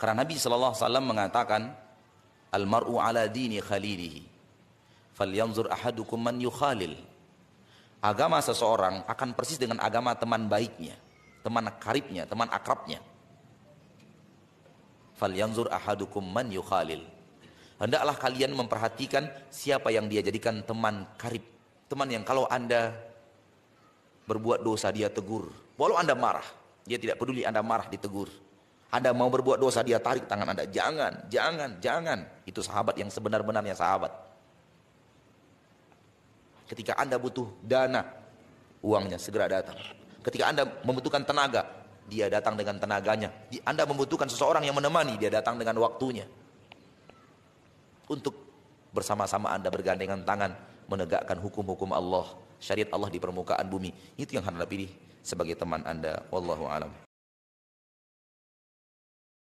Karena Nabi Shallallahu Alaihi Wasallam mengatakan, almaru ala dini khalilihi, falyanzur ahadukum man yukhalil. Agama seseorang akan persis dengan agama teman baiknya, teman karibnya, teman akrabnya. Falyanzur ahadukum man yukhalil. Hendaklah kalian memperhatikan siapa yang dia jadikan teman karib. Teman yang kalau anda berbuat dosa dia tegur. Walau anda marah, dia tidak peduli anda marah ditegur anda mau berbuat dosa, dia tarik tangan Anda. Jangan, jangan, jangan. Itu sahabat yang sebenar-benarnya sahabat. Ketika Anda butuh dana, uangnya segera datang. Ketika Anda membutuhkan tenaga, dia datang dengan tenaganya. Anda membutuhkan seseorang yang menemani, dia datang dengan waktunya. Untuk bersama-sama Anda bergandengan tangan menegakkan hukum-hukum Allah, syariat Allah di permukaan bumi. Itu yang Anda pilih sebagai teman Anda. Wallahu alam.